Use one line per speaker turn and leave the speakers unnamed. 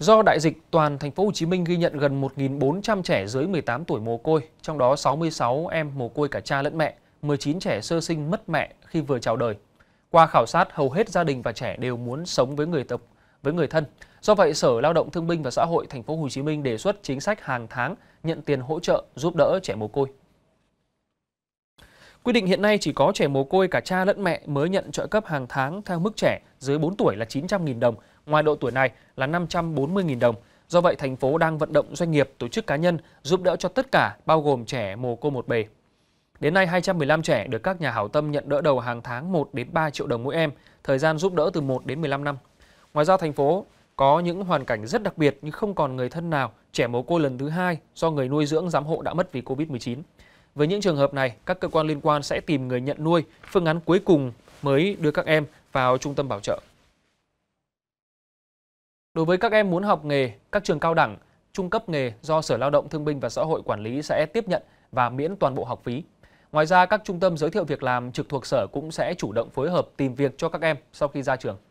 Do đại dịch, toàn thành phố Hồ Chí Minh ghi nhận gần 1.400 trẻ dưới 18 tuổi mồ côi, trong đó 66 em mồ côi cả cha lẫn mẹ, 19 trẻ sơ sinh mất mẹ khi vừa chào đời. Qua khảo sát, hầu hết gia đình và trẻ đều muốn sống với người tộc, với người thân. Do vậy, Sở Lao động Thương binh và Xã hội thành phố Hồ Chí Minh đề xuất chính sách hàng tháng nhận tiền hỗ trợ giúp đỡ trẻ mồ côi. Quy định hiện nay chỉ có trẻ mồ côi cả cha lẫn mẹ mới nhận trợ cấp hàng tháng theo mức trẻ dưới 4 tuổi là 900.000 đồng, ngoài độ tuổi này là 540.000 đồng. Do vậy, thành phố đang vận động doanh nghiệp, tổ chức cá nhân giúp đỡ cho tất cả, bao gồm trẻ mồ côi một bề. Đến nay, 215 trẻ được các nhà hảo tâm nhận đỡ đầu hàng tháng 1 đến 3 triệu đồng mỗi em, thời gian giúp đỡ từ 1 đến 15 năm. Ngoài ra, thành phố có những hoàn cảnh rất đặc biệt như không còn người thân nào, trẻ mồ côi lần thứ hai do người nuôi dưỡng giám hộ đã mất vì Covid-19. Với những trường hợp này, các cơ quan liên quan sẽ tìm người nhận nuôi, phương án cuối cùng mới đưa các em vào trung tâm bảo trợ. Đối với các em muốn học nghề, các trường cao đẳng, trung cấp nghề do Sở Lao động Thương binh và Xã hội quản lý sẽ tiếp nhận và miễn toàn bộ học phí. Ngoài ra, các trung tâm giới thiệu việc làm trực thuộc sở cũng sẽ chủ động phối hợp tìm việc cho các em sau khi ra trường.